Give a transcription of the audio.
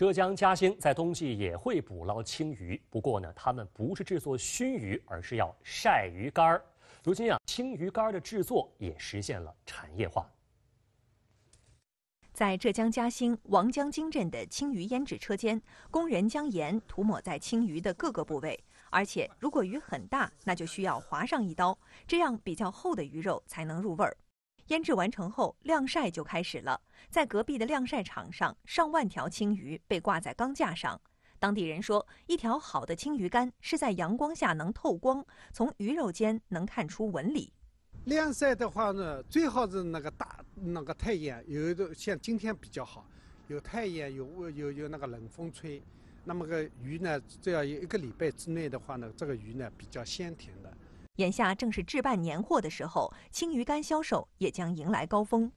浙江嘉兴在冬季也会捕捞青鱼，不过呢，他们不是制作熏鱼，而是要晒鱼干儿。如今啊，青鱼干儿的制作也实现了产业化。在浙江嘉兴王江泾镇的青鱼腌制车间，工人将盐涂抹在青鱼的各个部位，而且如果鱼很大，那就需要划上一刀，这样比较厚的鱼肉才能入味儿。腌制完成后，晾晒就开始了。在隔壁的晾晒场上，上万条青鱼被挂在钢架上。当地人说，一条好的青鱼干是在阳光下能透光，从鱼肉间能看出纹理。晾晒的话呢，最好是那个大那个太阳，有一个像今天比较好，有太阳，有有有那个冷风吹，那么个鱼呢，只要有一个礼拜之内的话呢，这个鱼呢比较鲜甜的。眼下正是置办年货的时候，青鱼干销售也将迎来高峰。